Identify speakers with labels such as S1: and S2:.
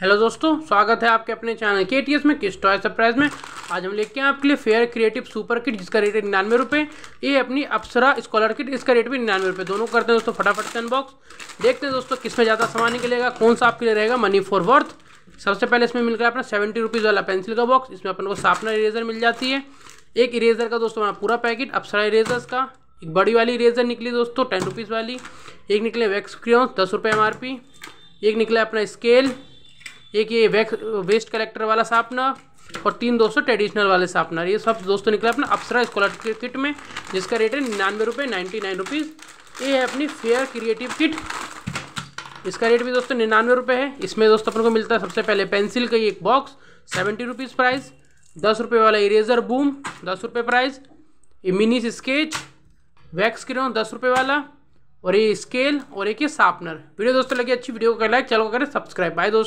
S1: hello दोस्तों स्वागत है आपके अपने चैनल के टी में किस टॉय सरप्राइज में आज हम लेके हैं आपके लिए फेयर क्रिएटिव सुपर किट जिसका रेट है निन्यानवे रुपये ये अपनी अप्सरा स्कॉलर किट इसका रेट भी निन्यानवे रुपये दोनों करते हैं दोस्तों फटाफट से अनबॉक्स देखते हैं दोस्तों किस में ज़्यादा सामान निकलेगा कौन सा आपके लिए रहेगा मनी फॉर वर्थ सबसे पहले इसमें मिल रहा है अपना सेवेंटी रुपीज़ वाला पेंसिल का बॉक्स इसमें अपन को साफना इरेजर मिल जाती है एक इरेजर का दोस्तों हमारा पूरा पैकेट अप्सरा इरेजर्स का एक बड़ी वाली इरेजर निकली दोस्तों टेन रुपीज़ वाली एक निकले वैक्स क्रियो दस रुपये एम एक निकला अपना स्केल एक ये वे, वेस्ट कलेक्टर वाला सापना और तीन दोस्तों ट्रेडिशनल वाले सापनर ये सब दोस्तों निकला अपना अप्सरा स्कॉलर किट में जिसका रेट है निन्यानवे रुपये नाइन्टी नाइन रुपीज़ ये है अपनी फेयर क्रिएटिव किट इसका रेट भी दोस्तों निन्यानवे रुपये है इसमें दोस्तों अपन को मिलता है सबसे पहले पेंसिल का एक बॉक्स सेवेंटी रुपीज़ प्राइस दस रुपये वाला इरेजर बूम दस रुपये प्राइस ये मिनी स्केच वैक्स क्रियो दस रुपये वाला और ये स्केल और एक ये सापनर वीडियो दोस्तों लगी अच्छी वीडियो को लाइक चलो करें सब्सक्राइब बाय दोस्तों